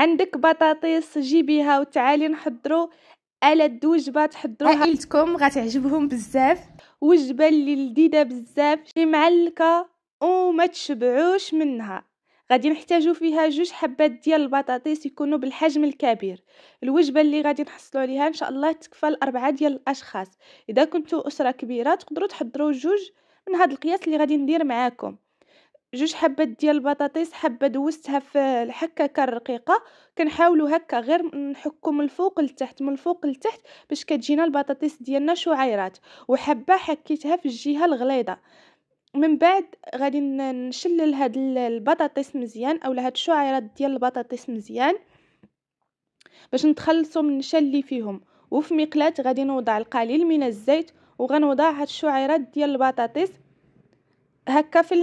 عندك بطاطس جيبيها وتعالي نحضروا ألد وجبة تحضروها عائلتكم غتعجبهم بزاف وجبة اللي لذيذة بزاف شي معلكة وما تشبعوش منها غادي نحتاجو فيها جوج حبات ديال البطاطس يكونوا بالحجم الكبير الوجبه اللي غادي نحصلوا عليها ان شاء الله تكفى الاربعه ديال الاشخاص اذا كنتو اسره كبيره تقدروا تحضروا جوج من هذا القياس اللي غادي ندير معاكم جوج حبات ديال البطاطيس حبه دوزتها في الحكه الرقيقه كنحاولوا هكا غير نحكو من الفوق لتحت من الفوق لتحت باش كتجينا البطاطيس ديالنا شعيرات وحبه حكيتها في الجهه الغليظه من بعد غادي نشلل هاد البطاطيس مزيان اولا هاد الشعيرات ديال البطاطيس مزيان باش نتخلصوا من النشا اللي فيهم وفي مقلاه غادي نوضع القليل من الزيت وغنوضع هاد الشعيرات ديال البطاطيس هكا في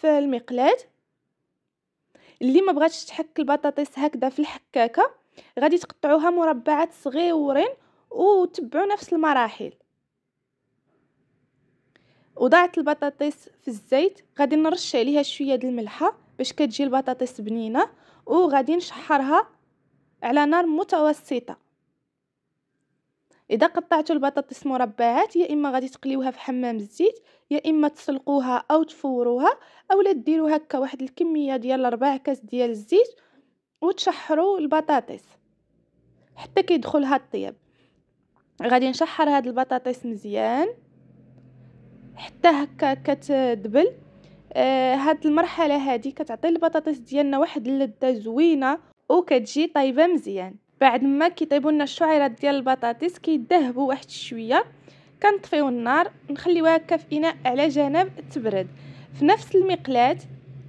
في المقلاة اللي ما بغاتش تحك البطاطس هكذا في الحكاكه غادي تقطعوها مربعات صغيورين وتبعوا نفس المراحل وضعت البطاطس في الزيت غادي نرش عليها شويه د الملحه باش كتجي البطاطس بنينه وغادي نشحرها على نار متوسطه اذا قطعتوا البطاطس مربعات يا اما غادي تقليوها في حمام الزيت يا اما تسلقوها او تفوروها اولا ديروا هكا واحد الكميه ديال ربع كاس ديال الزيت وتشحروا البطاطس حتى كيدخلها الطياب غادي نشحر هاد البطاطس مزيان حتى هكا كتدبل آه هاد المرحله هادي كتعطي البطاطس ديالنا واحد اللذه زوينه وكتجي طايبه مزيان بعد ما كيطيبوا لنا الشعيرات ديال البطاطس كيذهبوا واحد شويه كنطفيو النار نخليوها هكا في اناء على جنب تبرد في نفس المقلاه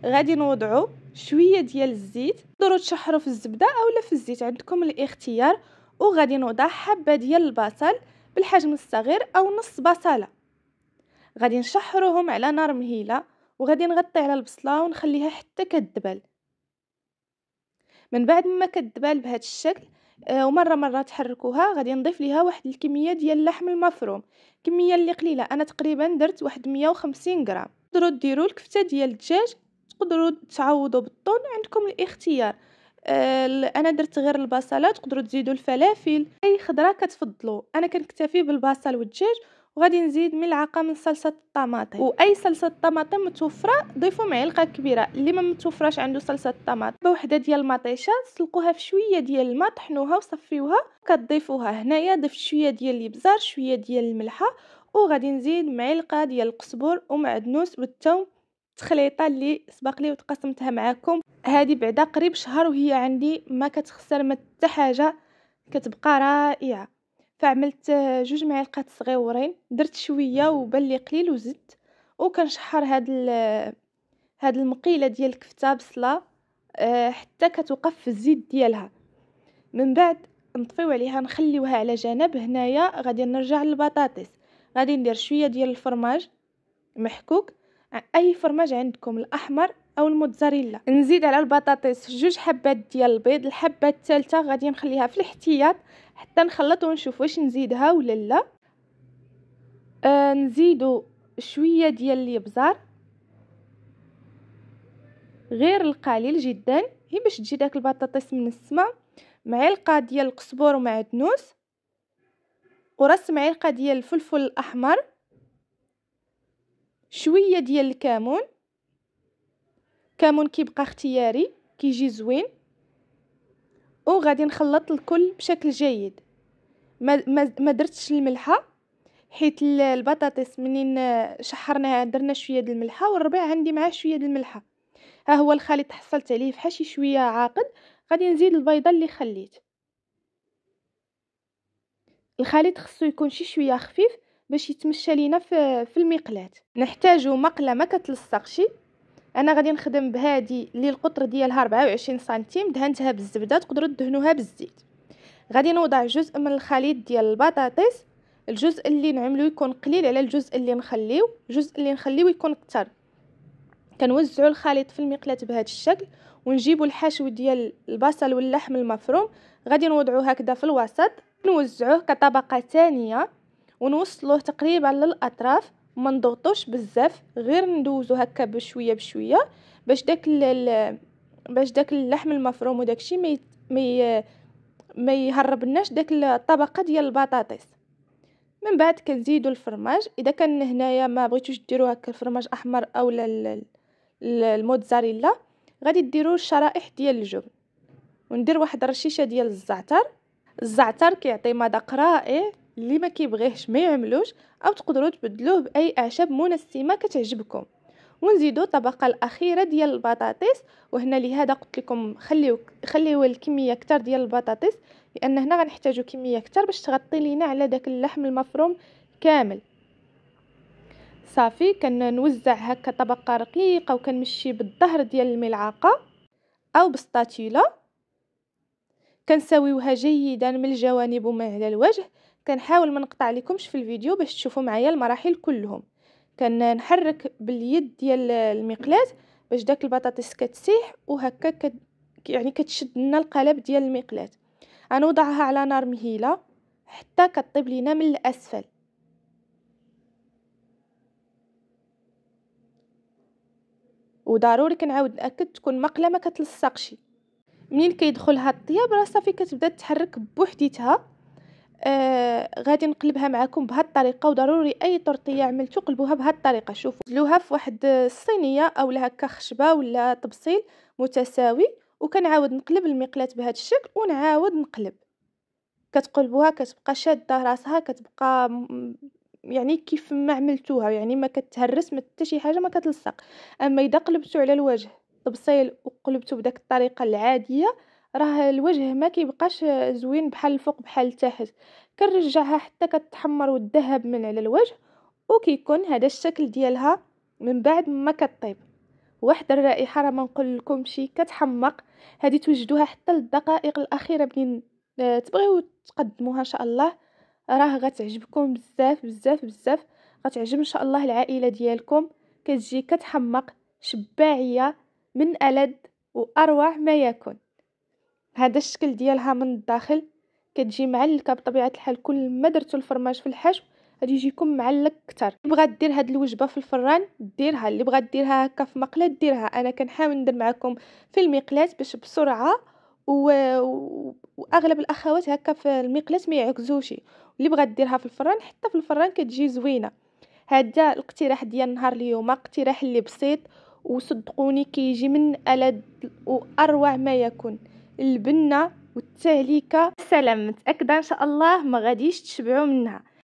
غادي نوضعوا شويه ديال الزيت تقدروا تشحروا في الزبده اولا في الزيت عندكم الاختيار وغادي نوضع حبه ديال البصل بالحجم الصغير او نص بصله غادي نشحروهم على نار مهيله وغادي نغطي على البصله ونخليها حتى كدبل من بعد ما كدبل بهذا الشكل آه، ومره مره تحركوها غادي نضيف ليها واحد الكميه ديال اللحم المفروم كميه اللي قليله انا تقريبا درت واحد 150 غرام تقدروا ديروا الكفته ديال الدجاج تقدروا تعوضوا بالطون عندكم الاختيار آه، انا درت غير البصله تقدروا تزيدوا الفلافل اي خضره كتفضلوا انا كنكتفي بالبصل والدجاج وغادي نزيد ملعقه من صلصه الطماطم واي صلصه طماطم متوفره ضيفوا معلقه كبيره اللي ما متوفراش عنده صلصه طماطم بوحده ديال المطيشه سلقوها في شويه ديال الماء طحنوها وصفيوها كتضيفوها هنايا ضفت شويه ديال الابزار شويه ديال الملحه وغادي نزيد معلقه ديال القزبر ومعدنوس والثوم التخليطه اللي سبق لي وتقسمتها معكم هذه بعدا قريب شهر وهي عندي ما كتخسر ما حتى حاجه كتبقى رائعه فعملت جوج معالق صغيورين درت شويه وبان لي قليل وزدت وكنشحر هاد هاد المقيله ديال الكفته بصله آه، حتى كتوقف في الزيت ديالها من بعد نطفيو عليها نخليوها على جنب هنايا غادي نرجع للبطاطس غادي ندير شويه ديال الفرماج محكوك اي فرماج عندكم الاحمر او الموتزاريلا نزيد على البطاطس جوج حبات ديال البيض الحبه الثالثه غادي نخليها في الاحتياط حتى نخلط ونشوف واش نزيدها ولا لا آه نزيدو شويه ديال الابزار غير القليل جدا هي باش تجي داك البطاطس من السما معلقه ديال القزبر ومعدنوس ورص معلقه ديال الفلفل الاحمر شويه ديال الكمون الكمون كيبقى اختياري كيجي زوين وغادي نخلط الكل بشكل جيد ما ما درتش الملحه حيت البطاطس منين آه، شحرناها درنا شويه ديال الملحه والربيع عندي معاه شويه ديال الملحه ها هو الخليط حصلت عليه فحشي شويه عاقد غادي نزيد البيضه اللي خليت الخليط خصو يكون شي شويه خفيف باش يتمشى لينا في, في المقلاه نحتاجو مقله ما كتلصقش انا غادي نخدم بهادي اللي القطر ديالها 24 سنتيم دهنتها بالزبده تقدروا تدهنوها بالزيت غادي نوضع جزء من الخليط ديال البطاطس الجزء اللي نعملو يكون قليل على الجزء اللي نخليو الجزء اللي نخليو يكون كتر كنوزعو الخليط في المقلاة بهذا الشكل ونجيبو الحشو ديال البصل واللحم المفروم غادي نوضعوه هكذا في الوسط نوزعوه كطبقه ثانيه ونوصلوه تقريبا للاطراف وما نضغطوش بزاف غير ندوزو هكا بشويه بشويه باش داك باش داك اللحم المفروم وداكشي ما ما ما يهربناش داك الطبقه ديال البطاطس من بعد كنزيدو الفرماج اذا كان هنايا ما بغيتوش ديرو هكا الفرماج احمر اولا الموتزاريلا غادي ديروا الشرائح ديال الجبن وندير واحد الرشيشه ديال الزعتر الزعتر كيعطي مذاق رائع اللي ما كيبغيهش ما يعملوش او تقدروا تبدلوه باي اعشاب منسمه كتعجبكم ونزيدوا الطبقه الاخيره ديال البطاطس وهنا لهذا قلت لكم خليو خليو الكميه كتر ديال البطاطس لان هنا غنحتاجو كميه كتر باش تغطي لينا على داك اللحم المفروم كامل صافي كنوزع هكا طبقه رقيقه وكنمشي بالظهر ديال الملعقه او بسطاتيله كنساويوها جيدا من الجوانب ومن على الوجه كنحاول ما نقطع لكمش في الفيديو باش تشوفوا معايا المراحل كلهم كنحرك باليد ديال المقلاه باش داك البطاطس كتسيح وهكا كت يعني كتشد لنا القالب ديال المقلاه غنوضعها على نار مهيله حتى كطيب لينا من الاسفل وضروري كنعاود ناكد تكون مقله ما كتلصقش منين كيدخلها الطياب راه صافي كتبدا تحرك بوحديتها آه غادي نقلبها معكم بهاد الطريقه وضروري اي طرطيه عملتو قلبوها بهاد الطريقه شوفوا دلوها في واحد الصينيه اولا هكا خشبه ولا طبسيل متساوي وكنعاود نقلب المقلاه بهاد الشكل ونعاود نقلب كتقلبوها كتبقى شاده راسها كتبقى يعني كيف ما عملتوها يعني ما كتهرس ما حتى شي حاجه ما كتلصق اما اذا قلبتو على الوجه طبسيل وقلبتو بداك الطريقه العاديه راه الوجه ما كيبقاش زوين بحال الفوق بحال التحت كنرجعها حتى كتحمر والذهب من على الوجه وكيكون هذا الشكل ديالها من بعد ما كطيب واحد الرائحه راه ما نقول شي كتحمق هذه توجدوها حتى للدقائق الاخيره بنين آه، تبغيو تقدموها ان شاء الله راه غتعجبكم بزاف بزاف بزاف غتعجب ان شاء الله العائله ديالكم كتجي كتحمق شباعيه من ألد واروع ما يكون بهذا الشكل ديالها من الداخل كتجي معلكه بطبيعه الحال كل ما درتو الفرماج في الحشو غادي يجيكم معلك كتر اللي بغات دير هاد الوجبه في الفران ديرها اللي بغات ديرها هكا في مقله ديرها انا كنحاول ندير معكم في المقلاه باش بسرعه و... واغلب الاخوات هكا في المقلاه ما يعكزوش اللي بغات ديرها في الفران حتى في الفران كتجي زوينه هذا الاقتراح ديال نهار اليوم اقتراح اللي بسيط وصدقوني كيجي من ألد وأروع ما يكون البنه والتهليكه سلام متاكده ان شاء الله ما غاديش تشبعوا منها